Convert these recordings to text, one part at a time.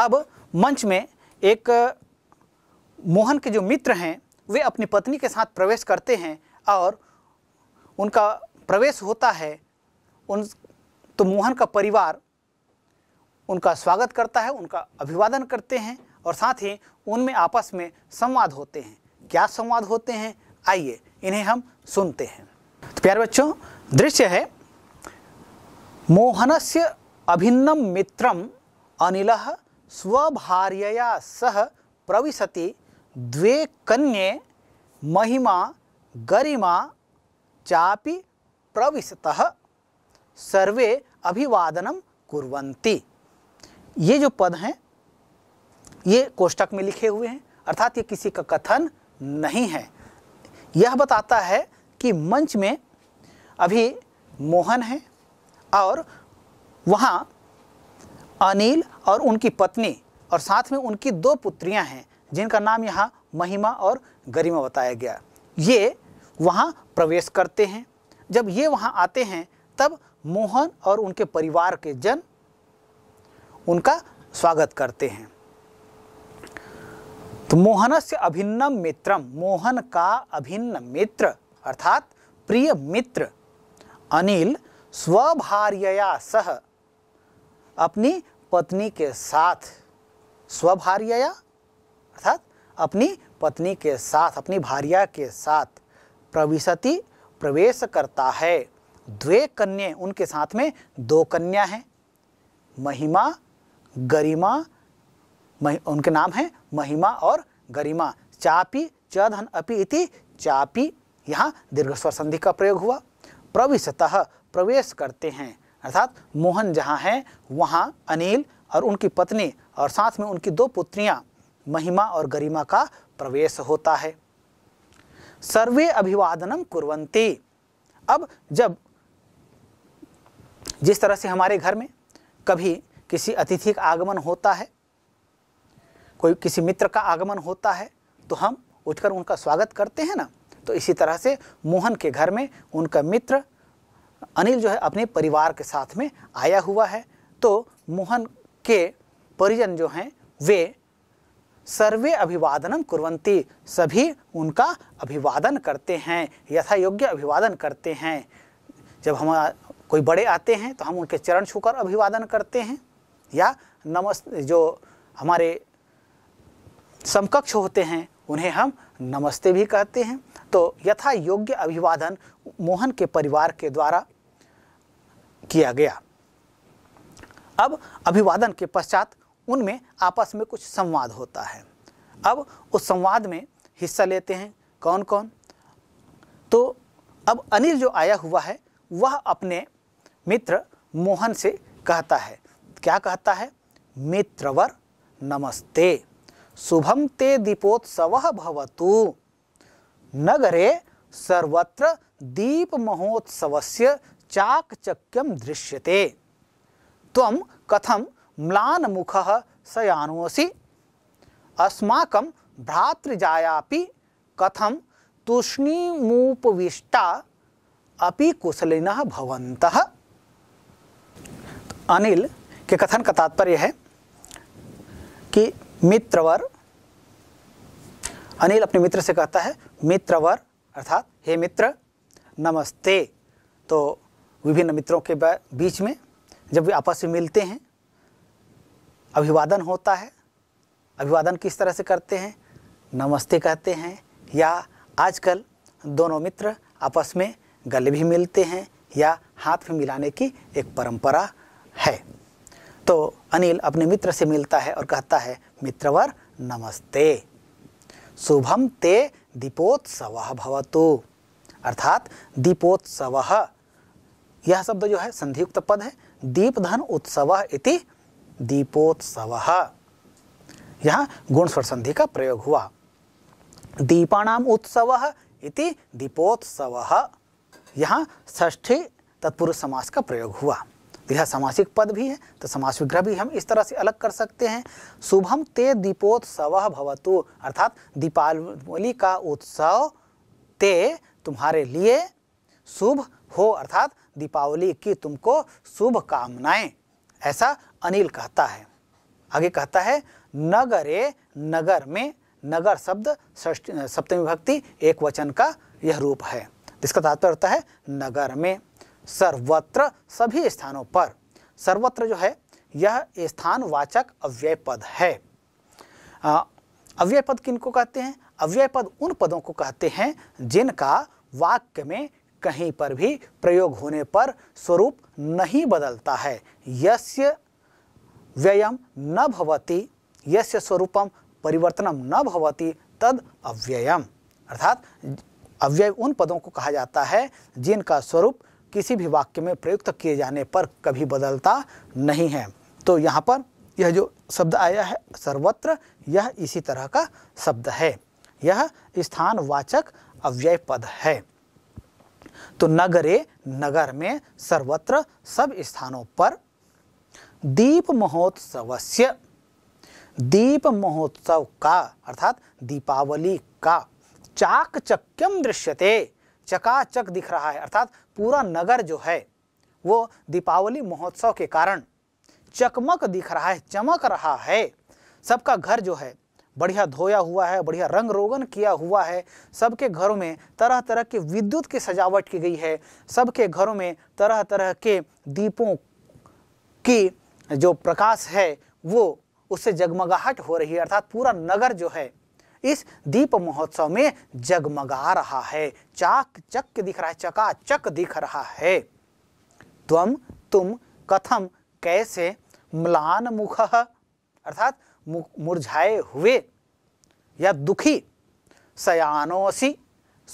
अब मंच में एक मोहन के जो मित्र हैं वे अपनी पत्नी के साथ प्रवेश करते हैं और उनका प्रवेश होता है उन तो मोहन का परिवार उनका स्वागत करता है उनका अभिवादन करते हैं और साथ ही उनमें आपस में संवाद होते हैं क्या संवाद होते हैं आइए इन्हें हम सुनते हैं तो प्यारे बच्चों दृश्य है मोहनस्य अभिन्नम मित्रम अनिल स्वभार्यया सह प्रविशति द्वे कन्ये महिमा गरिमा चापि प्रविशतः सर्वे अभिवादनम कुर्वन्ति ये जो पद हैं ये कोष्टक में लिखे हुए हैं अर्थात ये किसी का कथन नहीं है यह बताता है कि मंच में अभी मोहन है और वहाँ अनिल और उनकी पत्नी और साथ में उनकी दो पुत्रियां हैं जिनका नाम यहाँ महिमा और गरिमा बताया गया ये वहाँ प्रवेश करते हैं जब ये वहाँ आते हैं तब मोहन और उनके परिवार के जन उनका स्वागत करते हैं तो मोहन से अभिन्न मित्रम मोहन का अभिन्न मित्र अर्थात प्रिय मित्र अनिल स्वभार्यया सह अपनी पत्नी के साथ स्वभार्या अर्थात अपनी पत्नी के साथ अपनी भार्या के साथ प्रविशति प्रवेश करता है द्वे कन्या उनके साथ में दो कन्या हैं महिमा गरिमा मह, उनके नाम हैं महिमा और गरिमा चापी चधन अपि इति चापी यहाँ दीर्घस्वर संधि का प्रयोग हुआ प्रविशतः प्रवेश करते हैं अर्थात मोहन जहाँ हैं वहाँ अनिल और उनकी पत्नी और साथ में उनकी दो पुत्रियाँ महिमा और गरिमा का प्रवेश होता है सर्वे अभिवादनम कुरवंती अब जब जिस तरह से हमारे घर में कभी किसी अतिथि का आगमन होता है कोई किसी मित्र का आगमन होता है तो हम उठकर उनका स्वागत करते हैं ना तो इसी तरह से मोहन के घर में उनका मित्र अनिल जो है अपने परिवार के साथ में आया हुआ है तो मोहन के परिजन जो हैं वे सर्वे अभिवादनम कुरंती सभी उनका अभिवादन करते हैं यथा योग्य अभिवादन करते हैं जब हम कोई बड़े आते हैं तो हम उनके चरण छूकर अभिवादन करते हैं या नमस्ते जो हमारे समकक्ष होते हैं उन्हें हम नमस्ते भी कहते हैं तो यथा योग्य अभिवादन मोहन के परिवार के द्वारा किया गया अब अभिवादन के पश्चात उनमें आपस में कुछ संवाद होता है अब उस संवाद में हिस्सा लेते हैं कौन कौन तो अब अनिल जो आया हुआ है वह अपने मित्र मोहन से कहता है क्या कहता है मित्रवर नमस्ते शुभम ते दीपोत्सव भवतु नगरे सर्वत्र दीप से चाकचक्यम दृश्यते त्वं कथम म्लान मुख शयानोऽसि अस्माक भ्रातृजाया कथम तूषणीमूपविष्टा अभी कुशलिन अनिल के कथन का तात्पर्य है कि मित्रवर अनिल अपने मित्र से कहता है मित्रवर अर्थात हे मित्र नमस्ते तो विभिन्न मित्रों के बीच में जब वे आपस में मिलते हैं अभिवादन होता है अभिवादन किस तरह से करते हैं नमस्ते कहते हैं या आजकल दोनों मित्र आपस में गले भी मिलते हैं या हाथ भी मिलाने की एक परंपरा है तो अनिल अपने मित्र से मिलता है और कहता है मित्रवर नमस्ते शुभम ते दीपोत्सव भवतु अर्थात दीपोत्सव यह शब्द जो है संधियुक्त पद है दीपधन उत्सव इति दीपोत्सव यहाँ स्वर संधि का प्रयोग हुआ दीपाणाम उत्सव इति दीपोत्सव यहाँ ष्ठी तत्पुरुष समास का प्रयोग हुआ गृह सामासिक पद भी है तो समास विग्रह भी हम इस तरह से अलग कर सकते हैं शुभम ते दीपोत्सव भवतु अर्थात दीपावली का उत्सव ते तुम्हारे लिए शुभ हो अर्थात दीपावली की तुमको शुभ कामनाएं ऐसा अनिल कहता है आगे कहता है नगरे नगर में नगर शब्द सप्तमी भक्ति एक वचन का यह रूप है जिसका तात्पर्य होता है नगर में सर्वत्र सभी स्थानों पर सर्वत्र जो है यह स्थानवाचक अव्यय पद है अव्यय पद किनको कहते हैं अव्यय पद उन पदों को कहते हैं जिनका वाक्य में कहीं पर भी प्रयोग होने पर स्वरूप नहीं बदलता है यस्य व्ययम न भवती यस्य स्वरूपम परिवर्तनम न भवती तद अव्ययम अर्थात अव्यय उन पदों को कहा जाता है जिनका स्वरूप किसी भी वाक्य में प्रयुक्त किए जाने पर कभी बदलता नहीं है तो यहाँ पर यह जो शब्द आया है सर्वत्र यह इसी तरह का शब्द है यह स्थानवाचक अव्यय पद है तो नगरे नगर में सर्वत्र सब स्थानों पर दीप महोत्सव दीप महोत्सव का अर्थात दीपावली का चाक चक्यम दृश्यते चकाचक दिख रहा है अर्थात पूरा नगर जो है वो दीपावली महोत्सव के कारण चकमक दिख रहा है चमक रहा है सबका घर जो है बढ़िया धोया हुआ है बढ़िया रंग रोगन किया हुआ है सबके घरों में तरह तरह के विद्युत की सजावट की गई है सबके घरों में तरह तरह के दीपों की जो प्रकाश है वो उससे जगमगाहट हो रही है अर्थात पूरा नगर जो है इस दीप महोत्सव में जगमगा रहा है चाक चक दिख रहा है चका चक दिख रहा है त्वम तुम कथम कैसे म्लान मुख अर्थात मुरझाए हुए या दुखी सयानोसी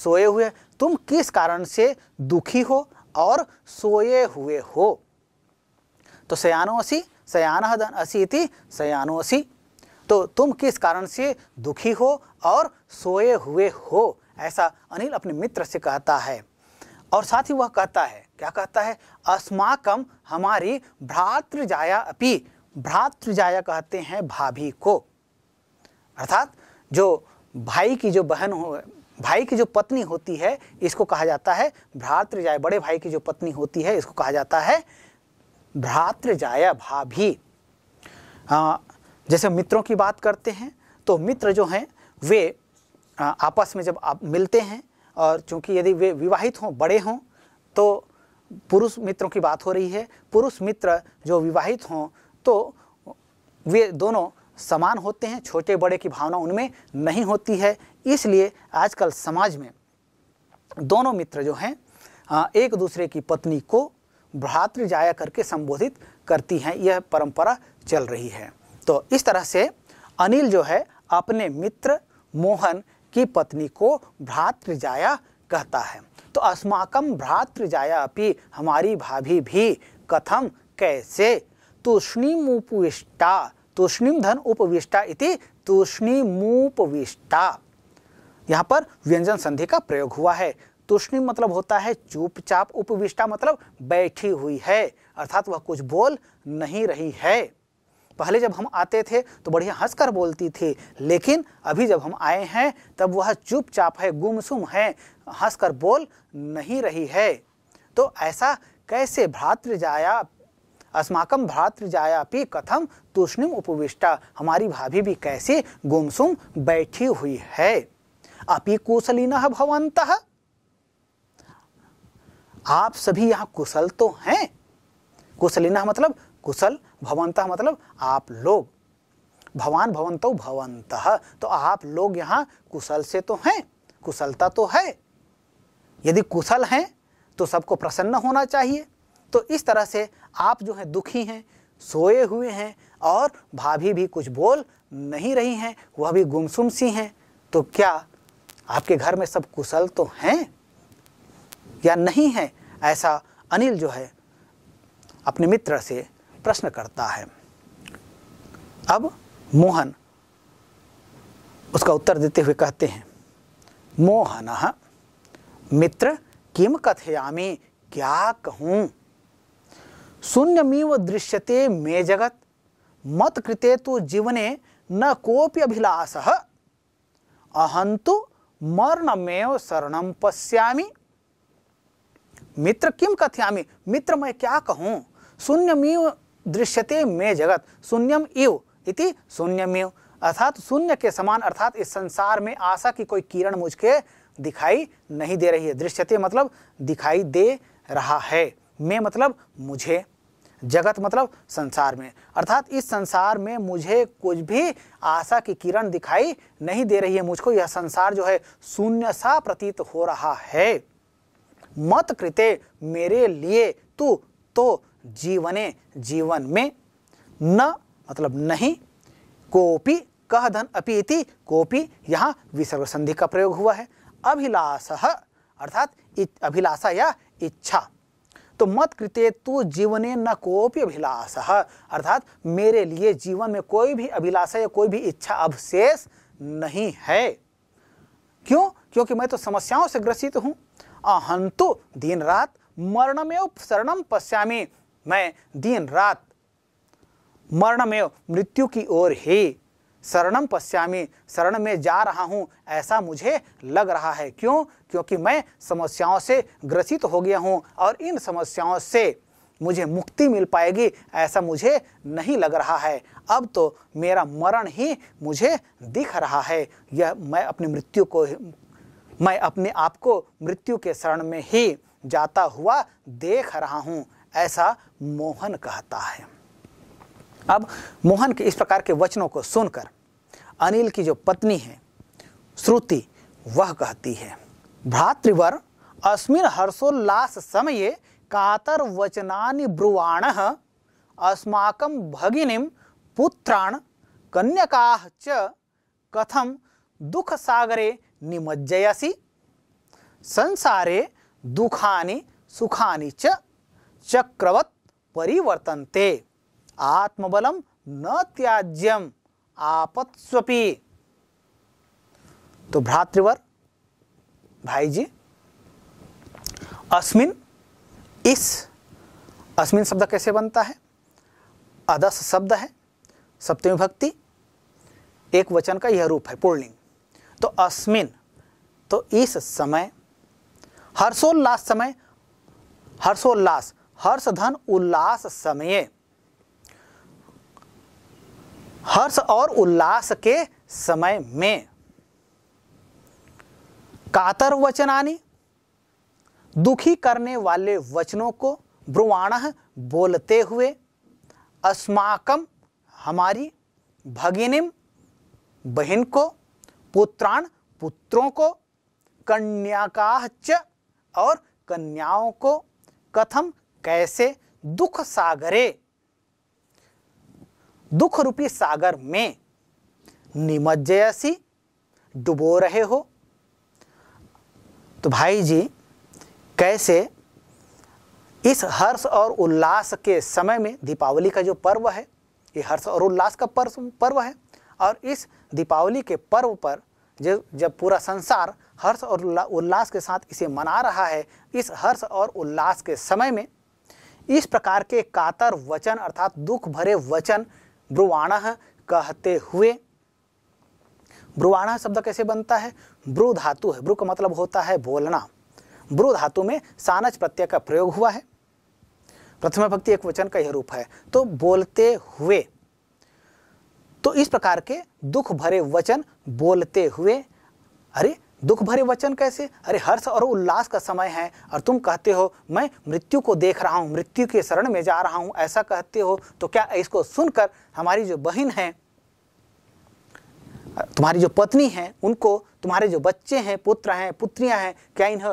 सोए हुए तुम किस कारण से दुखी हो और सोए हुए हो तो सयानोसी सयान असी इति सयानोसी तो तुम किस कारण से दुखी हो और सोए हुए हो ऐसा अनिल अपने मित्र से कहता है और साथ ही वह कहता है क्या कहता है अस्माकम हमारी भ्रातृजाया अपि भ्रातृजाया कहते हैं भाभी को अर्थात जो भाई की जो बहन हो भाई की जो पत्नी होती है इसको कहा जाता है भ्रातृजाया बड़े भाई की जो पत्नी होती है इसको कहा जाता है भ्रातृजाया भाभी हाँ, जैसे मित्रों की बात करते हैं तो मित्र जो हैं वे आपस में जब आप मिलते हैं और चूंकि यदि वे विवाहित हों बड़े हों तो पुरुष मित्रों की बात हो रही है पुरुष मित्र जो विवाहित हों तो वे दोनों समान होते हैं छोटे बड़े की भावना उनमें नहीं होती है इसलिए आजकल समाज में दोनों मित्र जो हैं एक दूसरे की पत्नी को भ्रातृ जाया करके संबोधित करती हैं यह परंपरा चल रही है तो इस तरह से अनिल जो है अपने मित्र मोहन की पत्नी को भ्रातृजाया कहता है तो अस्माकम भ्रातृजाया अपनी हमारी भाभी भी कथम कैसे तूष्णीमुपविष्टा तूष्णीम धन उपविष्टा इति तूष्णीमुपविष्टा यहाँ पर व्यंजन संधि का प्रयोग हुआ है तूष्णी मतलब होता है चुपचाप उपविष्टा मतलब बैठी हुई है अर्थात वह कुछ बोल नहीं रही है पहले जब हम आते थे तो बढ़िया हंसकर बोलती थी लेकिन अभी जब हम आए हैं तब वह चुपचाप है गुमसुम है हंसकर बोल नहीं रही है तो ऐसा कैसे भ्रातृजाया अस्माकम भ्रातृजाया भी कथम तूषणिम उपविष्टा हमारी भाभी भी कैसी गुमसुम बैठी हुई है अपी कुशलीन भवंत आप सभी यहाँ कुशल तो हैं कुशलिना मतलब कुशल भवंत मतलब आप लोग भवान भवंत भवंत तो आप लोग यहाँ कुशल से तो हैं कुशलता तो है यदि कुशल हैं तो सबको प्रसन्न होना चाहिए तो इस तरह से आप जो हैं दुखी हैं सोए हुए हैं और भाभी भी कुछ बोल नहीं रही हैं वह भी गुमसुम सी हैं तो क्या आपके घर में सब कुशल तो हैं या नहीं हैं ऐसा अनिल जो है अपने मित्र से प्रश्न करता है अब मोहन उसका उत्तर देते हुए कहते हैं मोहन मित्र किम कथयामी क्या कहूँ शून्यमीव दृश्यते मे जगत मत कृते तो जीवने न कोपि अभिलाष अहं तो मरणमेव शरण पश्यामी मित्र किम कथयामी मित्र मैं क्या कहूँ शून्यमीव दृश्यते मे जगत शून्यम इव इति शून्यमेव अर्थात शून्य के समान अर्थात इस संसार में आशा की कोई किरण मुझके दिखाई नहीं दे रही है दृश्यते मतलब दिखाई दे रहा है मैं मतलब मुझे जगत मतलब संसार में अर्थात इस संसार में मुझे कुछ भी आशा की किरण दिखाई नहीं दे रही है मुझको यह संसार जो है शून्य सा प्रतीत हो रहा है मत कृते मेरे लिए तू तो जीवने जीवन में न मतलब नहीं कोपी कह धन अपीति कोपी यहाँ विसर्ग संधि का प्रयोग हुआ है अभिलाष अर्थात अभिलाषा या इच्छा तो मत कृते तू जीवने न कोपी अभिलाष अर्थात मेरे लिए जीवन में कोई भी अभिलाषा या कोई भी इच्छा अवशेष नहीं है क्यों क्योंकि मैं तो समस्याओं से ग्रसित हूँ अहंतु दिन रात मरणमेव शरणम पश्यामी मैं दिन रात मरण में मृत्यु की ओर ही शरणम पश्यामी शरण में जा रहा हूँ ऐसा मुझे लग रहा है क्यों क्योंकि मैं समस्याओं से ग्रसित हो गया हूँ और इन समस्याओं से मुझे मुक्ति मिल पाएगी ऐसा मुझे नहीं लग रहा है अब तो मेरा मरण ही मुझे दिख रहा है यह मैं अपनी मृत्यु को मैं अपने आप को मृत्यु के शरण में ही जाता हुआ देख रहा हूँ ऐसा मोहन कहता है अब मोहन के इस प्रकार के वचनों को सुनकर अनिल की जो पत्नी है श्रुति वह कहती है भ्रातृवर अस्मिन हर्षोल्लास समय कातर वचनानि ब्रुवाण अस्माक भगिनी पुत्राण कन्या च कथम दुख सागरे निमज्जयसी संसारे दुखानि सुखानि च परिवर्तन्ते आत्मबलम न त्याज्यम आपत्स्वपी तो भ्रातृवर भाई जी अस्मिन इस अस्मिन शब्द कैसे बनता है अदस शब्द है सप्तमी भक्ति एक वचन का यह रूप है पूर्णिंग तो अस्मिन तो इस समय हर्षोल्लास समय हर्षोल्लास हर्षधन उल्लास समय हर्ष और उल्लास के समय में कातर वचनानी दुखी करने वाले वचनों को ब्रुवाण बोलते हुए अस्माकम हमारी भगिनीम बहन को पुत्राण पुत्रों को कन्याकाह च और कन्याओं को कथम कैसे दुख सागरे दुख रूपी सागर में निमज्जयसी डुबो रहे हो तो भाई जी कैसे इस हर्ष और उल्लास के समय में दीपावली का जो पर्व है ये हर्ष और उल्लास का पर्व पर्व है और इस दीपावली के पर्व पर जो जब पूरा संसार हर्ष और उल्लास के साथ इसे मना रहा है इस हर्ष और उल्लास के समय में इस प्रकार के कातर वचन अर्थात दुख भरे वचन ब्रुवाण कहते हुए ब्रुवाण शब्द कैसे बनता है ब्रु धातु है ब्रु का मतलब होता है बोलना ब्रु धातु में सानच प्रत्यय का प्रयोग हुआ है प्रथम भक्ति एक वचन का यह रूप है तो बोलते हुए तो इस प्रकार के दुख भरे वचन बोलते हुए अरे दुख भरे वचन कैसे अरे हर्ष और उल्लास का समय है और तुम कहते हो मैं मृत्यु को देख रहा हूँ मृत्यु के शरण में जा रहा हूँ ऐसा कहते हो तो क्या इसको सुनकर हमारी जो बहन है तुम्हारी जो पत्नी है उनको तुम्हारे जो बच्चे हैं पुत्र हैं पुत्रियां हैं क्या इन्हें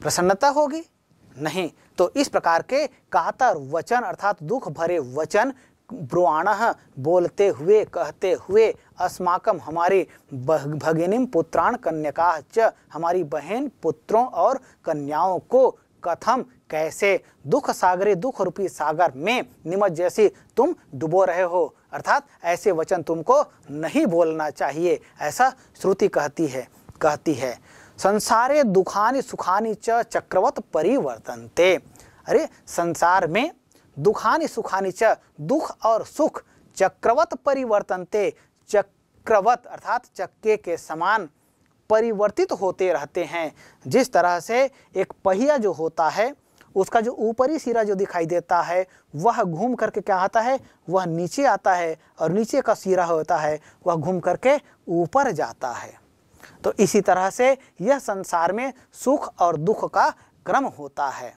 प्रसन्नता होगी नहीं तो इस प्रकार के कातर वचन अर्थात दुख भरे वचन ब्रुआण बोलते हुए कहते हुए अस्माकम हमारे भगिनीम पुत्राण कन्या च हमारी बहन पुत्रों और कन्याओं को कथम कैसे दुख सागरे दुख रूपी सागर में निमज जैसी तुम डुबो रहे हो अर्थात ऐसे वचन तुमको नहीं बोलना चाहिए ऐसा श्रुति कहती है कहती है संसारे दुखानी सुखानी च चक्रवत परिवर्तनते अरे संसार में दुखानी सुखानी च दुख और सुख चक्रवत परिवर्तनते चक्रवत अर्थात चक्के के समान परिवर्तित होते रहते हैं जिस तरह से एक पहिया जो होता है उसका जो ऊपरी सिरा जो दिखाई देता है वह घूम करके क्या आता है वह नीचे आता है और नीचे का सिरा होता है वह घूम करके ऊपर जाता है तो इसी तरह से यह संसार में सुख और दुख का क्रम होता है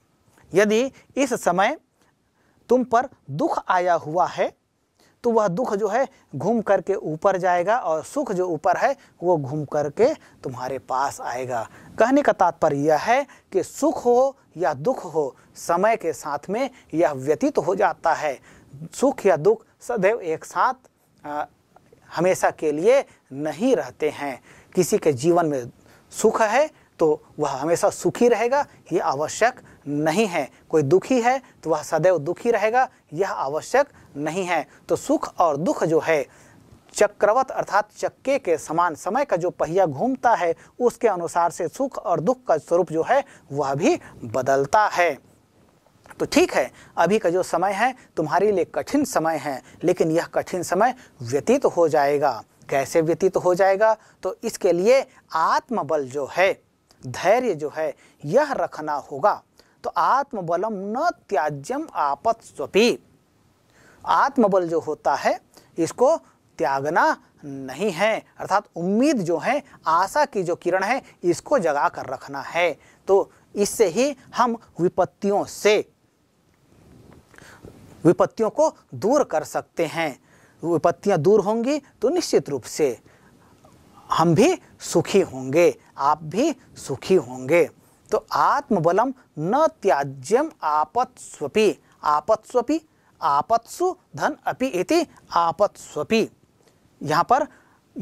यदि इस समय तुम पर दुख आया हुआ है तो वह दुख जो है घूम करके ऊपर जाएगा और सुख जो ऊपर है वो घूम करके तुम्हारे पास आएगा कहने का तात्पर्य यह है कि सुख हो या दुख हो समय के साथ में यह व्यतीत तो हो जाता है सुख या दुख सदैव एक साथ आ, हमेशा के लिए नहीं रहते हैं किसी के जीवन में सुख है तो वह हमेशा सुखी रहेगा ये आवश्यक नहीं है कोई दुखी है तो वह सदैव दुखी रहेगा यह आवश्यक नहीं है तो सुख और दुख जो है चक्रवत अर्थात चक्के के समान समय का जो पहिया घूमता है उसके अनुसार से सुख और दुख का स्वरूप जो है वह भी बदलता है तो ठीक है अभी का जो समय है तुम्हारे लिए कठिन समय है लेकिन यह कठिन समय व्यतीत हो जाएगा कैसे व्यतीत हो जाएगा तो इसके लिए आत्मबल जो है धैर्य जो है यह रखना होगा तो आत्मबलम न त्याज्यम आपत स्वपी आत्मबल जो होता है इसको त्यागना नहीं है अर्थात उम्मीद जो है आशा की जो किरण है इसको जगा कर रखना है तो इससे ही हम विपत्तियों से विपत्तियों को दूर कर सकते हैं विपत्तियां दूर होंगी तो निश्चित रूप से हम भी सुखी होंगे आप भी सुखी होंगे तो आत्मबलम न त्याज्यम आपत्स्वपि आपत्स्वपि आपत्सु धन अपि इति आपत्स्वपि यहाँ पर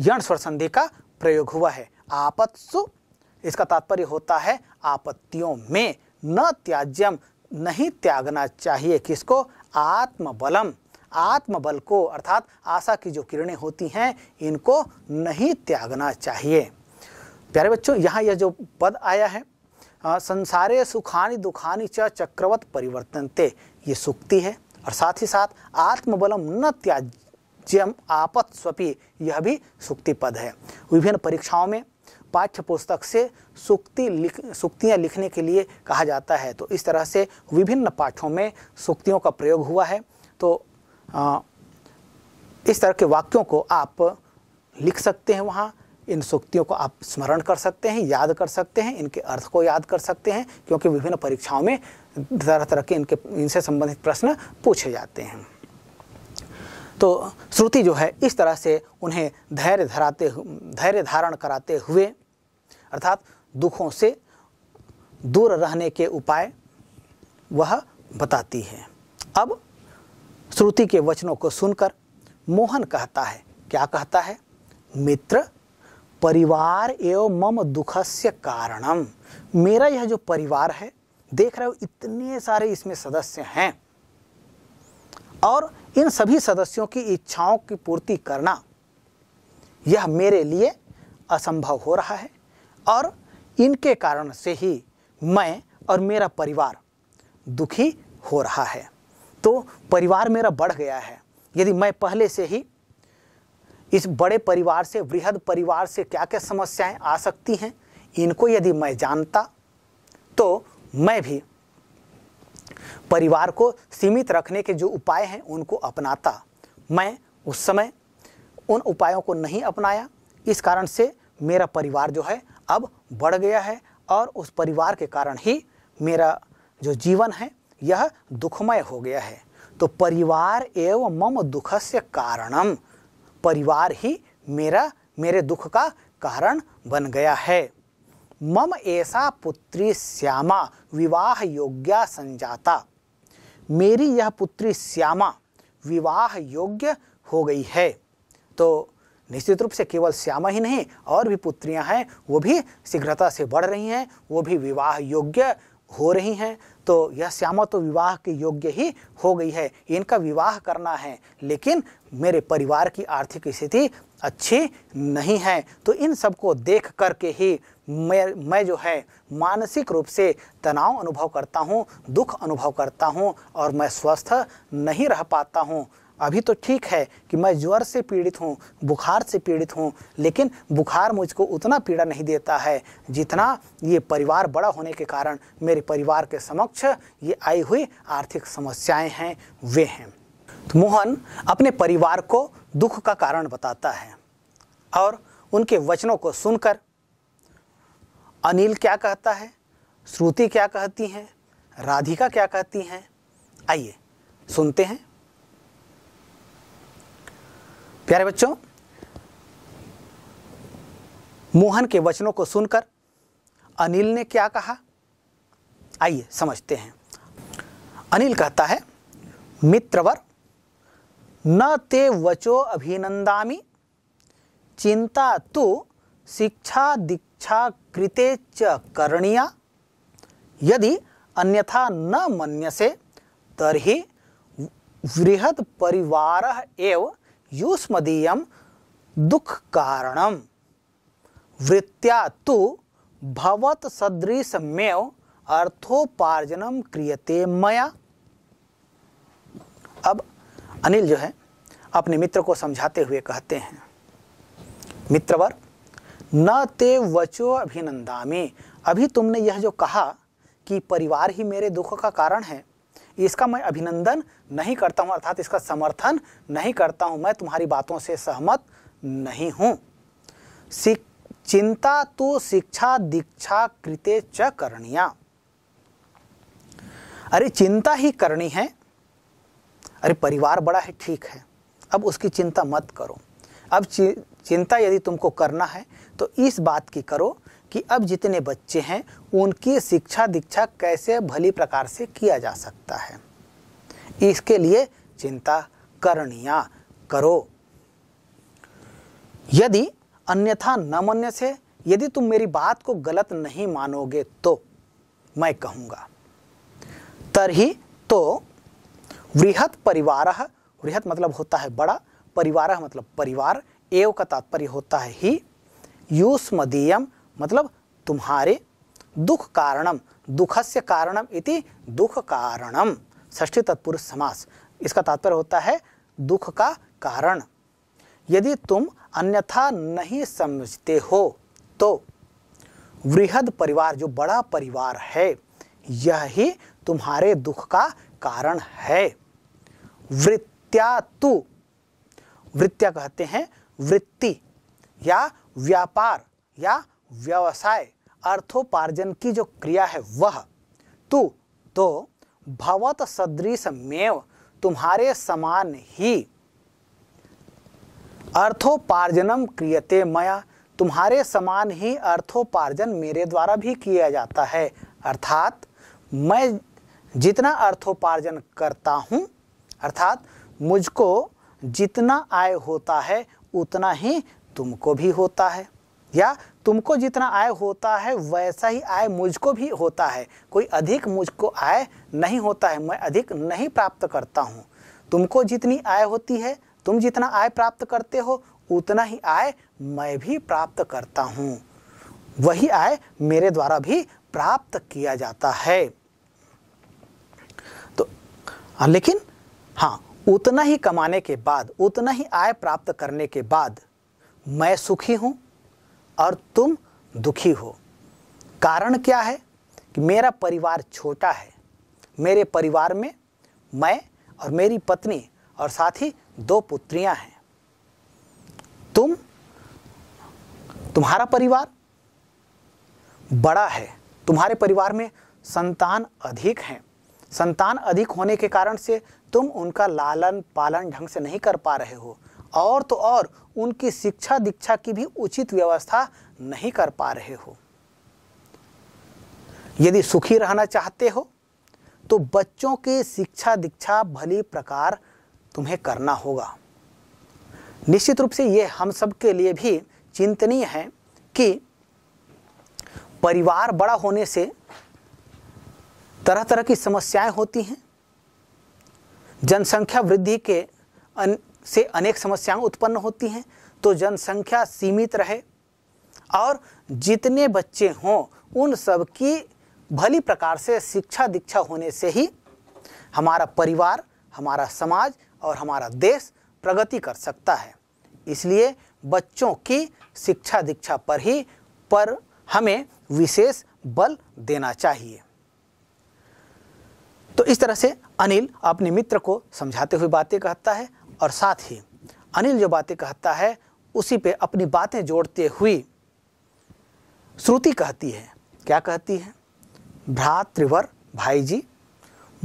यण स्वर संधि का प्रयोग हुआ है आपत्सु इसका तात्पर्य होता है आपत्तियों में न त्याज्यम नहीं त्यागना चाहिए किसको आत्मबलम आत्मबल को अर्थात आशा की जो किरणें होती हैं इनको नहीं त्यागना चाहिए प्यारे बच्चों यहाँ यह जो पद आया है संसारे सुखानी दुखानी च चक्रवत परिवर्तनते ये सुक्ति है और साथ ही साथ आत्मबलम न त्याज्यम आपत स्वपी यह भी सुक्ति पद है विभिन्न परीक्षाओं में पाठ्य पुस्तक से सुक्ति लिख सुक्तियाँ लिखने के लिए कहा जाता है तो इस तरह से विभिन्न पाठों में सुक्तियों का प्रयोग हुआ है तो आ, इस तरह के वाक्यों को आप लिख सकते हैं वहाँ इन सूक्तियों को आप स्मरण कर सकते हैं याद कर सकते हैं इनके अर्थ को याद कर सकते हैं क्योंकि विभिन्न परीक्षाओं में तरह तरह के इनके इनसे संबंधित प्रश्न पूछे जाते हैं तो श्रुति जो है इस तरह से उन्हें धैर्य धराते धैर्य धारण कराते हुए अर्थात दुखों से दूर रहने के उपाय वह बताती है अब श्रुति के वचनों को सुनकर मोहन कहता है क्या कहता है मित्र परिवार एवं मम दुखस्य कारणम मेरा यह जो परिवार है देख रहे हो इतने सारे इसमें सदस्य हैं और इन सभी सदस्यों की इच्छाओं की पूर्ति करना यह मेरे लिए असंभव हो रहा है और इनके कारण से ही मैं और मेरा परिवार दुखी हो रहा है तो परिवार मेरा बढ़ गया है यदि मैं पहले से ही इस बड़े परिवार से वृहद परिवार से क्या क्या समस्याएं आ सकती हैं इनको यदि मैं जानता तो मैं भी परिवार को सीमित रखने के जो उपाय हैं उनको अपनाता मैं उस समय उन उपायों को नहीं अपनाया इस कारण से मेरा परिवार जो है अब बढ़ गया है और उस परिवार के कारण ही मेरा जो जीवन है यह दुखमय हो गया है तो परिवार एवं मम दुख से कारणम परिवार ही मेरा मेरे दुख का कारण बन गया है मम ऐसा पुत्री श्यामा विवाह योग्या संजाता मेरी यह पुत्री श्यामा विवाह योग्य हो गई है तो निश्चित रूप से केवल श्यामा ही नहीं और भी पुत्रियां हैं वो भी शीघ्रता से बढ़ रही हैं वो भी विवाह योग्य हो रही हैं तो यह श्यामा तो विवाह के योग्य ही हो गई है इनका विवाह करना है लेकिन मेरे परिवार की आर्थिक स्थिति अच्छी नहीं है तो इन सबको देख करके ही मैं मैं जो है मानसिक रूप से तनाव अनुभव करता हूँ दुख अनुभव करता हूँ और मैं स्वस्थ नहीं रह पाता हूँ अभी तो ठीक है कि मैं ज्वर से पीड़ित हूँ बुखार से पीड़ित हूँ लेकिन बुखार मुझको उतना पीड़ा नहीं देता है जितना ये परिवार बड़ा होने के कारण मेरे परिवार के समक्ष ये आई हुई आर्थिक समस्याएं हैं वे हैं तो मोहन अपने परिवार को दुख का कारण बताता है और उनके वचनों को सुनकर अनिल क्या कहता है श्रुति क्या कहती हैं राधिका क्या कहती हैं आइए सुनते हैं प्यारे बच्चों मोहन के वचनों को सुनकर अनिल ने क्या कहा आइए समझते हैं अनिल कहता है मित्रवर न ते वचो अभिनंदामी चिंता तो शिक्षा दीक्षा कृते च करणिया यदि अन्यथा न मन्यसे तरी वृहद परिवार एवं युष्मदीय दुख कारणम वृत्तिया तो भवत सदृशमेव अर्थोपार्जन क्रियते मया अब अनिल जो है अपने मित्र को समझाते हुए कहते हैं मित्रवर न ते वचो अभिनंदा अभी तुमने यह जो कहा कि परिवार ही मेरे दुख का कारण है इसका मैं अभिनंदन नहीं करता हूँ अर्थात इसका समर्थन नहीं करता हूँ मैं तुम्हारी बातों से सहमत नहीं हूँ चिंता तो शिक्षा दीक्षा कृते च करणिया अरे चिंता ही करनी है अरे परिवार बड़ा है ठीक है अब उसकी चिंता मत करो अब चिंता यदि तुमको करना है तो इस बात की करो कि अब जितने बच्चे हैं उनकी शिक्षा दीक्षा कैसे भली प्रकार से किया जा सकता है इसके लिए चिंता करणिया करो यदि अन्यथा न मन्य से यदि तुम मेरी बात को गलत नहीं मानोगे तो मैं कहूंगा तरही तो वृहत परिवार वृहत मतलब होता है बड़ा परिवार मतलब परिवार एव का तात्पर्य होता है ही युष्मदीयम मतलब तुम्हारे दुख कारणम दुखस्य कारणम इति दुख कारणम ष्ठी तत्पुरुष समास इसका तात्पर्य होता है दुख का कारण यदि तुम अन्यथा नहीं समझते हो तो वृहद परिवार जो बड़ा परिवार है यह ही तुम्हारे दुख का कारण है वृत्त्या तु वृत्त्या कहते हैं वृत्ति या व्यापार या व्यवसाय अर्थोपार्जन की जो क्रिया है वह तू तो भवत सदृश मेव तुम्हारे समान ही अर्थोपार्जनम क्रियते मया तुम्हारे समान ही अर्थोपार्जन मेरे द्वारा भी किया जाता है अर्थात मैं जितना अर्थोपार्जन करता हूँ अर्थात मुझको जितना आय होता है उतना ही तुमको भी होता है या तुमको जितना आय होता है वैसा ही आय मुझको भी होता है कोई अधिक मुझको आय नहीं होता है मैं अधिक नहीं प्राप्त करता हूँ तुमको जितनी आय होती है तुम जितना आय प्राप्त करते हो उतना ही आय मैं भी प्राप्त करता हूँ वही आय मेरे द्वारा भी प्राप्त किया जाता है तो हाँ, लेकिन हाँ उतना ही कमाने के बाद उतना ही आय प्राप्त करने के बाद मैं सुखी हूँ और तुम दुखी हो कारण क्या है कि मेरा परिवार छोटा है मेरे परिवार में मैं और मेरी पत्नी और साथ ही दो पुत्रियां हैं तुम तुम्हारा परिवार बड़ा है तुम्हारे परिवार में संतान अधिक हैं संतान अधिक होने के कारण से तुम उनका लालन पालन ढंग से नहीं कर पा रहे हो और तो और उनकी शिक्षा दीक्षा की भी उचित व्यवस्था नहीं कर पा रहे हो यदि सुखी रहना चाहते हो तो बच्चों की शिक्षा दीक्षा भली प्रकार तुम्हें करना होगा निश्चित रूप से ये हम सब के लिए भी चिंतनीय है कि परिवार बड़ा होने से तरह तरह की समस्याएं होती हैं जनसंख्या वृद्धि के से अनेक समस्याएं उत्पन्न होती हैं तो जनसंख्या सीमित रहे और जितने बच्चे हों उन सब की भली प्रकार से शिक्षा दीक्षा होने से ही हमारा परिवार हमारा समाज और हमारा देश प्रगति कर सकता है इसलिए बच्चों की शिक्षा दीक्षा पर ही पर हमें विशेष बल देना चाहिए तो इस तरह से अनिल अपने मित्र को समझाते हुए बातें कहता है और साथ ही अनिल जो बातें कहता है उसी पे अपनी बातें जोड़ते हुए श्रुति कहती है क्या कहती है भ्रातृवर भाई जी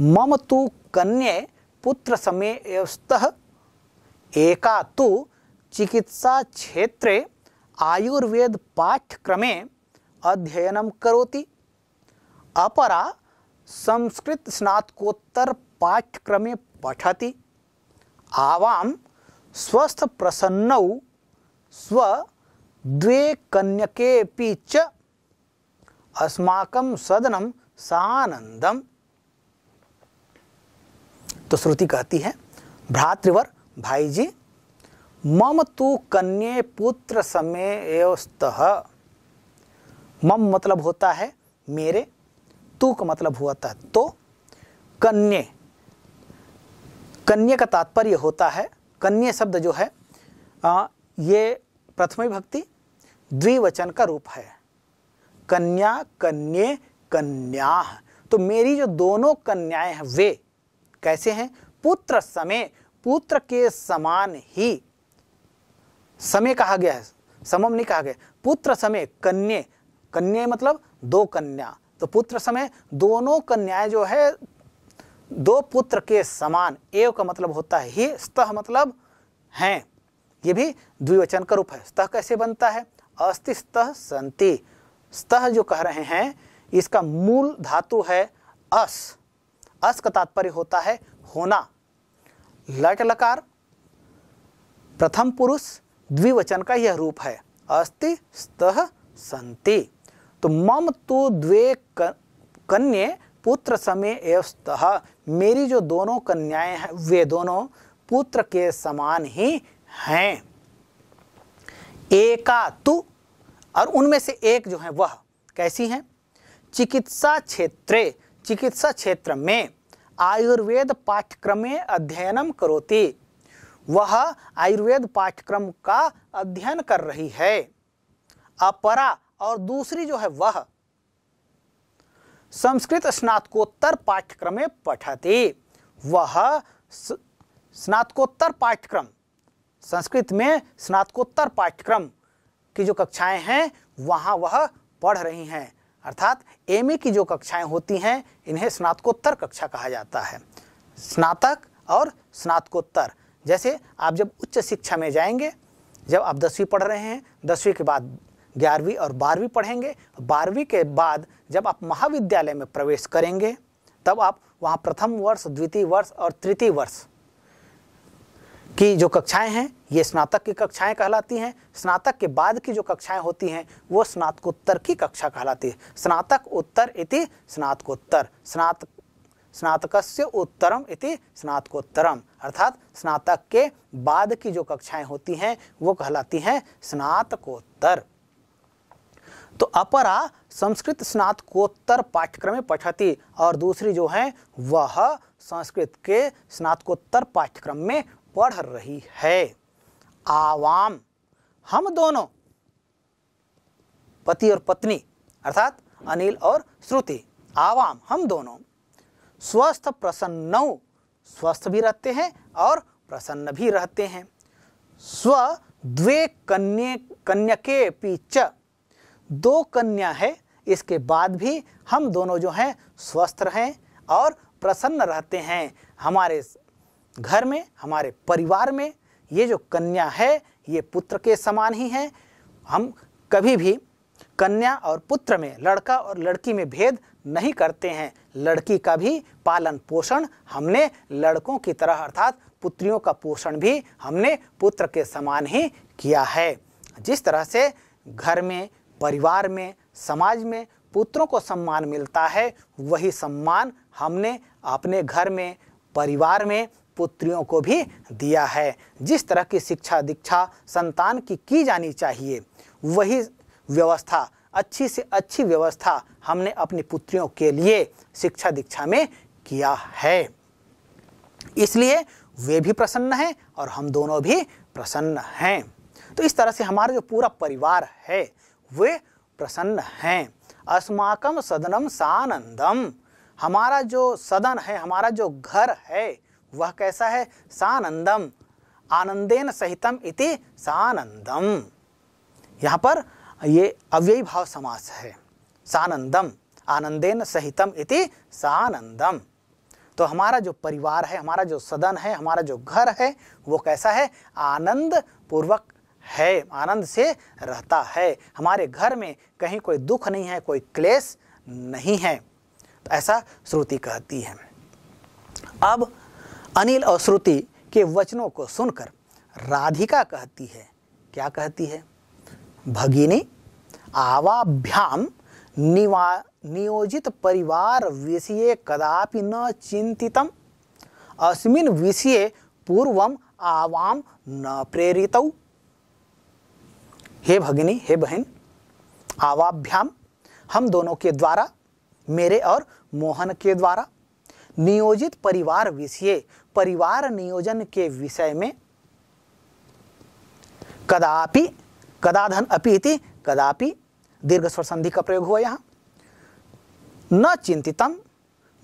मम तु कन्या पुत्र समय एका तो चिकित्सा क्षेत्रे आयुर्वेद पाठ्यक्रमे अध्ययन करोति अपरा संस्कृत स्नातकोत्तर पाठ्यक्रमे पठती आवाम स्वस्थ प्रसन्नौ स्व द्वे कन्यके च अस्माकं सदनम सानंदम तो श्रुति कहती है भ्रातृवर भाई जी मम तु कन्ये पुत्र समेस्त मम मतलब होता है मेरे तू का मतलब हुआ था तो कन्या कन्या का तात्पर्य होता है कन्या शब्द जो है आ, ये प्रथम भक्ति द्विवचन का रूप है कन्या कन्ये कन्या तो मेरी जो दोनों कन्याएं हैं वे कैसे हैं पुत्र समय पुत्र के समान ही समय कहा गया है समम नहीं कहा गया पुत्र समय कन्या कन्या मतलब दो कन्या तो पुत्र समय दोनों कन्याएं जो है दो पुत्र के समान एव का मतलब होता है ही स्तः मतलब हैं ये भी द्विवचन का रूप है स्तः कैसे बनता है अस्थि स्तः संति स्तः जो कह रहे हैं इसका मूल धातु है अस अस का तात्पर्य होता है होना लट लकार प्रथम पुरुष द्विवचन का यह रूप है अस्ति स्तः संति तो मम तो द्वे कन्ये पुत्र समय एव स्तः मेरी जो दोनों कन्याएं हैं वे दोनों पुत्र के समान ही हैं एका तु और उनमें से एक जो है वह कैसी है चिकित्सा क्षेत्र चिकित्सा क्षेत्र में आयुर्वेद पाठ्यक्रम में अध्ययन करोती वह आयुर्वेद पाठ्यक्रम का अध्ययन कर रही है अपरा और दूसरी जो है वह संस्कृत स्नातकोत्तर पाठ्यक्रम में पठति वह स्नातकोत्तर पाठ्यक्रम संस्कृत में स्नातकोत्तर पाठ्यक्रम की जो कक्षाएं हैं वहाँ वह पढ़ रही हैं अर्थात एम e की जो कक्षाएं होती हैं इन्हें स्नातकोत्तर कक्षा कहा जाता है स्नातक और स्नातकोत्तर जैसे आप जब उच्च शिक्षा में जाएंगे जब आप दसवीं पढ़ रहे हैं दसवीं के बाद ग्यारहवीं और बारहवीं पढ़ेंगे बारहवीं के बाद जब आप महाविद्यालय में प्रवेश करेंगे तब आप वहाँ प्रथम वर्ष द्वितीय वर्ष और तृतीय वर्ष की जो कक्षाएं हैं ये स्नातक की कक्षाएं कहलाती हैं स्नातक के बाद की जो कक्षाएं होती हैं वो स्नातकोत्तर की कक्षा कहलाती है स्नातक उत्तर इति स्नातकोत्तर स्नातक स्नातक से उत्तरम इति स्नातकोत्तरम अर्थात स्नातक के बाद की जो कक्षाएं होती हैं वो कहलाती हैं स्नातकोत्तर तो अपरा संस्कृत स्नातकोत्तर पाठ्यक्रम में पठती और दूसरी जो है वह संस्कृत के स्नातकोत्तर पाठ्यक्रम में पढ़ रही है आवाम हम दोनों पति और पत्नी अर्थात अनिल और श्रुति आवाम हम दोनों स्वस्थ प्रसन्न स्वस्थ भी रहते हैं और प्रसन्न भी रहते हैं स्व द्वे कन्या के पीछे दो कन्या है इसके बाद भी हम दोनों जो हैं स्वस्थ रहें और प्रसन्न रहते हैं हमारे घर में हमारे परिवार में ये जो कन्या है ये पुत्र के समान ही है हम कभी भी कन्या और पुत्र में लड़का और लड़की में भेद नहीं करते हैं लड़की का भी पालन पोषण हमने लड़कों की तरह अर्थात पुत्रियों का पोषण भी हमने पुत्र के समान ही किया है जिस तरह से घर में परिवार में समाज में पुत्रों को सम्मान मिलता है वही सम्मान हमने अपने घर में परिवार में पुत्रियों को भी दिया है जिस तरह की शिक्षा दीक्षा संतान की की जानी चाहिए वही व्यवस्था अच्छी से अच्छी व्यवस्था हमने अपनी पुत्रियों के लिए शिक्षा दीक्षा में किया है इसलिए वे भी प्रसन्न हैं और हम दोनों भी प्रसन्न हैं तो इस तरह से हमारा जो पूरा परिवार है वे प्रसन्न हैं अस्माकम सदनम सानंदम हमारा जो सदन है हमारा जो घर है वह कैसा है सानंदम आनंदेन सहितम इति सानंदम यहाँ पर ये अव्ययी भाव समास है सानंदम आनंदेन सहितम इति सानंदम तो हमारा जो परिवार है हमारा जो सदन है हमारा जो घर है वो कैसा है आनंद पूर्वक है आनंद से रहता है हमारे घर में कहीं कोई दुख नहीं है कोई क्लेश नहीं है तो ऐसा श्रुति कहती है अब अनिल और श्रुति के वचनों को सुनकर राधिका कहती है क्या कहती है भगिनी आवाभ्याम निवा नियोजित परिवार विषय कदापि न चिंतितम अस्मिन विषय पूर्वम आवाम न प्रेरितौ हे भगिनी हे बहन आवाभ्याम हम दोनों के द्वारा मेरे और मोहन के द्वारा नियोजित परिवार विषय परिवार नियोजन के विषय में कदापि कदाधन अपीति कदापि दीर्घ स्वर संधि का प्रयोग हुआ यहाँ न चिंतितम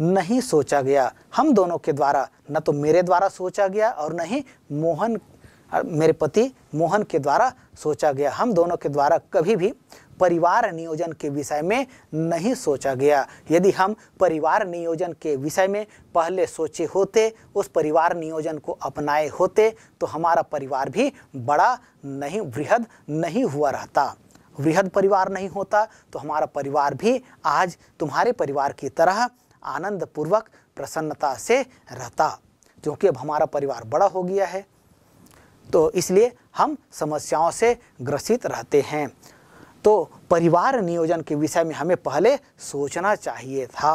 नहीं सोचा गया हम दोनों के द्वारा न तो मेरे द्वारा सोचा गया और न ही मोहन मेरे पति मोहन के द्वारा सोचा गया हम दोनों के द्वारा कभी भी परिवार नियोजन के विषय में नहीं सोचा गया यदि हम परिवार नियोजन के विषय में पहले सोचे होते उस परिवार नियोजन को अपनाए होते तो हमारा परिवार भी बड़ा नहीं वृहद नहीं हुआ रहता वृहद परिवार नहीं होता तो हमारा परिवार भी आज तुम्हारे परिवार की तरह आनंदपूर्वक प्रसन्नता से रहता क्योंकि अब हमारा परिवार बड़ा हो गया है तो इसलिए हम समस्याओं से ग्रसित रहते हैं तो परिवार नियोजन के विषय में हमें पहले सोचना चाहिए था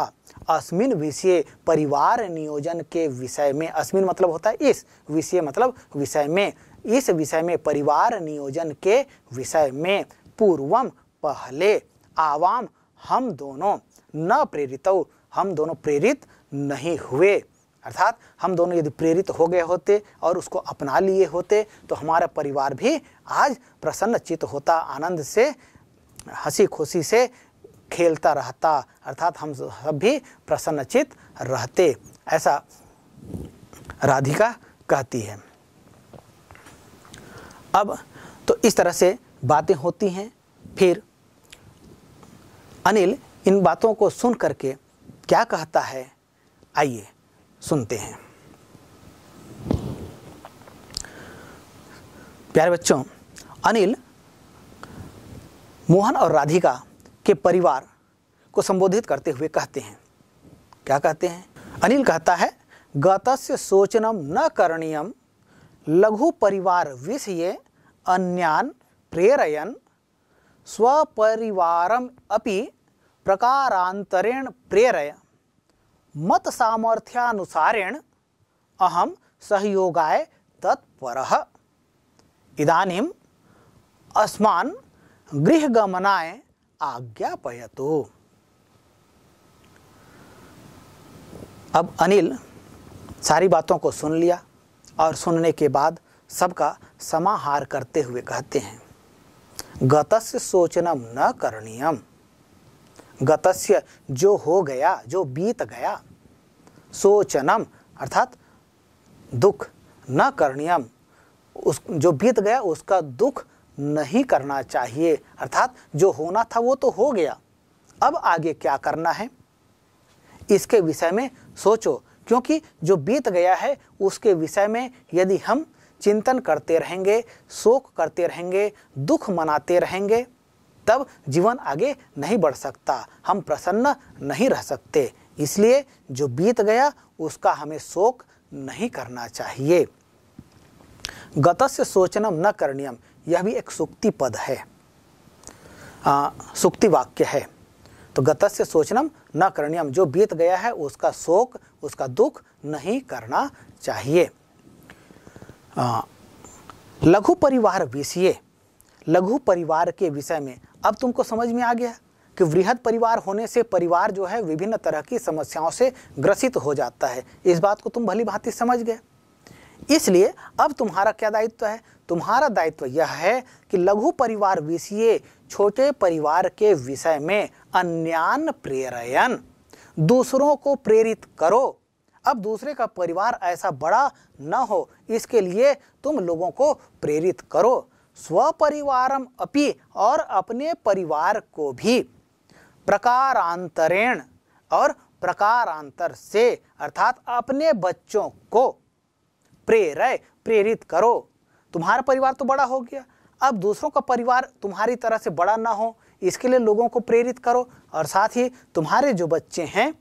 अस्मिन विषय परिवार नियोजन के विषय में अस्मिन मतलब होता है इस विषय मतलब विषय में इस विषय में परिवार नियोजन के विषय में पूर्वम पहले आवाम हम दोनों न प्रेरित हम दोनों प्रेरित नहीं हुए अर्थात हम दोनों यदि प्रेरित हो गए होते और उसको अपना लिए होते तो हमारा परिवार भी आज प्रसन्न चित्त होता आनंद से हंसी खुशी से खेलता रहता अर्थात हम सब भी प्रसन्नचित रहते ऐसा राधिका कहती है अब तो इस तरह से बातें होती हैं फिर अनिल इन बातों को सुन करके क्या कहता है आइए सुनते हैं प्यारे बच्चों अनिल मोहन और राधिका के परिवार को संबोधित करते हुए कहते हैं क्या कहते हैं अनिल कहता है गतस्य सोचनम न करणीयम लघु परिवार विषय अन्यान प्रेरयन स्वपरिवार अपि प्रकारांतरेण प्रेरय मत सामर्थ्यानुसारेण अहम सहयोगाय तत्पर इदानीम् अस्मा गृहगमनाय आज्ञापयतु अब अनिल सारी बातों को सुन लिया और सुनने के बाद सबका समाहार करते हुए कहते हैं गतस्य सोचनम न करणीयम गतस्य जो हो गया जो बीत गया सोचनम अर्थात दुख न करणीयम उस जो बीत गया उसका दुख नहीं करना चाहिए अर्थात जो होना था वो तो हो गया अब आगे क्या करना है इसके विषय में सोचो क्योंकि जो बीत गया है उसके विषय में यदि हम चिंतन करते रहेंगे शोक करते रहेंगे दुख मनाते रहेंगे तब जीवन आगे नहीं बढ़ सकता हम प्रसन्न नहीं रह सकते इसलिए जो बीत गया उसका हमें शोक नहीं करना चाहिए गतस्य सोचनम न करणीयम यह भी एक सुक्ति पद है सुक्ति वाक्य है तो गतस्य सोचनम न करणीयम जो बीत गया है उसका शोक उसका दुख नहीं करना चाहिए आ, लघु परिवार विषय लघु परिवार के विषय में अब तुमको समझ में आ गया कि वृहद परिवार होने से परिवार जो है विभिन्न तरह की समस्याओं से ग्रसित हो जाता है इस बात को तुम भली भांति समझ गए इसलिए अब तुम्हारा क्या दायित्व है तुम्हारा दायित्व यह है कि लघु परिवार विषय छोटे परिवार के विषय में अन्यान प्रेरयन दूसरों को प्रेरित करो अब दूसरे का परिवार ऐसा बड़ा न हो इसके लिए तुम लोगों को प्रेरित करो स्वपरिवार अपि और अपने परिवार को भी प्रकारांतरेण और प्रकारांतर से अर्थात अपने बच्चों को प्रेरय प्रेरित करो तुम्हारा परिवार तो बड़ा हो गया अब दूसरों का परिवार तुम्हारी तरह से बड़ा ना हो इसके लिए लोगों को प्रेरित करो और साथ ही तुम्हारे जो बच्चे हैं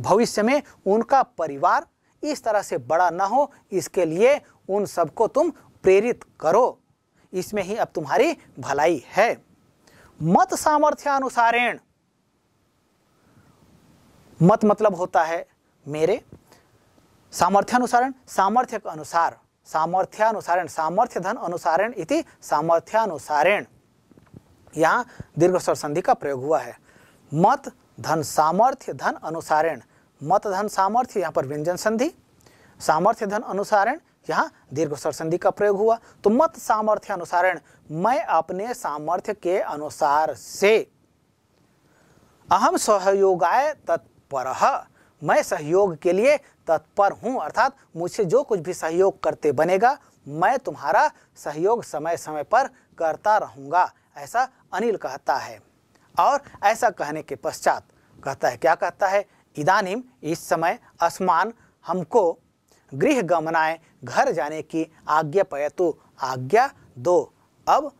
भविष्य में उनका परिवार इस तरह से बड़ा ना हो इसके लिए उन सबको तुम प्रेरित करो इसमें ही अब तुम्हारी भलाई है मत सामर्थ्यानुसारेण मत मतलब होता है मेरे सामर्थ्यानुसारण सामर्थ्य के अनुसार सामर्थ्यानुसारेण सामर्थ्य धन अनुसारेण इति सामर्थ्यानुसारेण यहां दीर्घ स्वर संधि का प्रयोग हुआ है मत धन सामर्थ्य धन अनुसारेण मत धन सामर्थ्य यहां पर व्यंजन संधि सामर्थ्य धन अनुसारेण यहाँ दीर्घ सरसंधि का प्रयोग हुआ तो मत सामर्थ्य अनुसारण मैं अपने सामर्थ्य के अनुसार से अहम सहयोगाय तत्पर मैं सहयोग के लिए तत्पर हूं अर्थात मुझसे जो कुछ भी सहयोग करते बनेगा मैं तुम्हारा सहयोग समय समय पर करता रहूंगा ऐसा अनिल कहता है और ऐसा कहने के पश्चात कहता है क्या कहता है इदानीम इस समय आसमान हमको गृह गमनाएं घर जाने की आज्ञा पयतु तो आज्ञा दो अब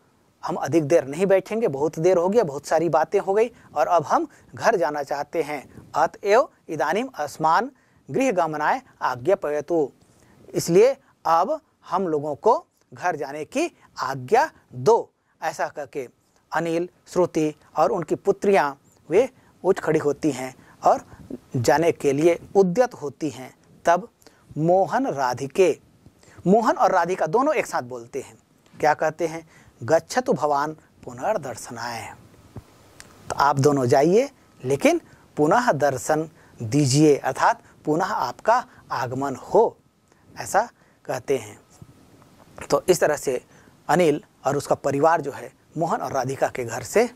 हम अधिक देर नहीं बैठेंगे बहुत देर हो गया बहुत सारी बातें हो गई और अब हम घर जाना चाहते हैं अतएव इदानीम आसमान गृह गमनाय आज्ञा पयतु तो। इसलिए अब हम लोगों को घर जाने की आज्ञा दो ऐसा करके अनिल श्रुति और उनकी पुत्रियाँ वे उठ खड़ी होती हैं और जाने के लिए उद्यत होती हैं तब मोहन राधिके मोहन और राधिका दोनों एक साथ बोलते हैं क्या कहते हैं गच्छत भवान पुनर्दर्शनाय तो आप दोनों जाइए लेकिन पुनः दर्शन दीजिए अर्थात पुनः आपका आगमन हो ऐसा कहते हैं तो इस तरह से अनिल और उसका परिवार जो है मोहन और राधिका के घर से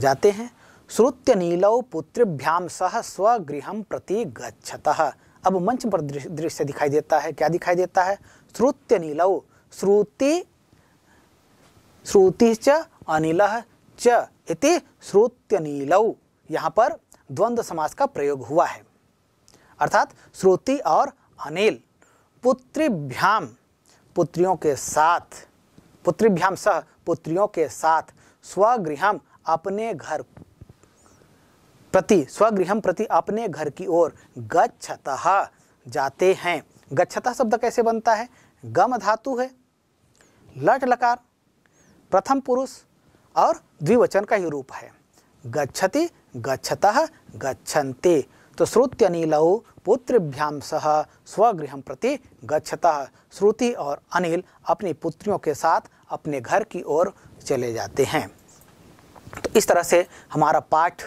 जाते हैं श्रुत्य नीलौ पुत्रिभ्याम सह स्वगृह प्रति गच्छतः अब मंच पर दृश्य दिखाई देता है क्या दिखाई देता है श्रुत्य श्रुति श्रुति च अनिल च इति यहाँ पर द्वंद्व समास का प्रयोग हुआ है अर्थात श्रुति और अनिल पुत्रीभ्याम पुत्रियों के साथ पुत्रीभ्याम सह पुत्रियों के साथ स्वगृहम अपने घर प्रति स्वगृहम प्रति अपने घर की ओर गच्छतः जाते हैं गच्छता शब्द कैसे बनता है गम धातु है लट लकार प्रथम पुरुष और द्विवचन का ही रूप है गच्छति गच्छत गच्छन्ति तो श्रुत्यनिलौ पुत्रभ्याम सह स्वगृह प्रति गच्छता श्रुति और अनिल अपनी पुत्रियों के साथ अपने घर की ओर चले जाते हैं तो इस तरह से हमारा पाठ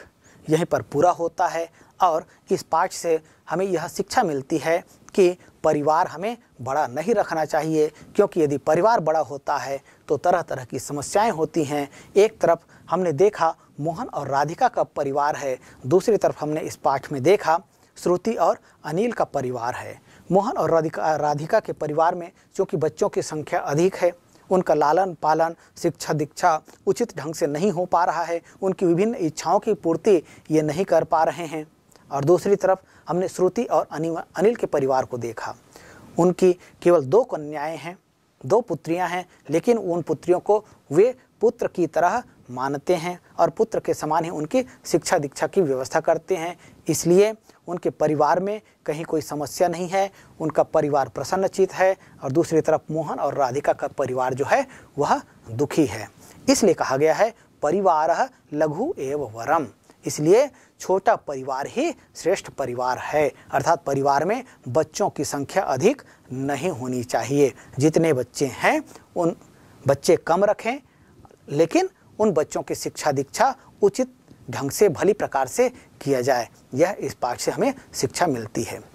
यहीं पर पूरा होता है और इस पाठ से हमें यह शिक्षा मिलती है कि परिवार हमें बड़ा नहीं रखना चाहिए क्योंकि यदि परिवार बड़ा होता है तो तरह तरह की समस्याएं होती हैं एक तरफ हमने देखा मोहन और राधिका का परिवार है दूसरी तरफ हमने इस पाठ में देखा श्रुति और अनिल का परिवार है मोहन और राधिका राधिका के परिवार में चूँकि बच्चों की संख्या अधिक है उनका लालन पालन शिक्षा दीक्षा उचित ढंग से नहीं हो पा रहा है उनकी विभिन्न इच्छाओं की पूर्ति ये नहीं कर पा रहे हैं और दूसरी तरफ हमने श्रुति और अनिल के परिवार को देखा उनकी केवल दो कन्याएं हैं दो पुत्रियां हैं लेकिन उन पुत्रियों को वे पुत्र की तरह मानते हैं और पुत्र के समान ही उनकी शिक्षा दीक्षा की व्यवस्था करते हैं इसलिए उनके परिवार में कहीं कोई समस्या नहीं है उनका परिवार प्रसन्नचित है और दूसरी तरफ मोहन और राधिका का परिवार जो है वह दुखी है इसलिए कहा गया है परिवार लघु एवं वरम इसलिए छोटा परिवार ही श्रेष्ठ परिवार है अर्थात परिवार में बच्चों की संख्या अधिक नहीं होनी चाहिए जितने बच्चे हैं उन बच्चे कम रखें लेकिन उन बच्चों की शिक्षा दीक्षा उचित ढंग से भली प्रकार से किया जाए यह इस पाठ से हमें शिक्षा मिलती है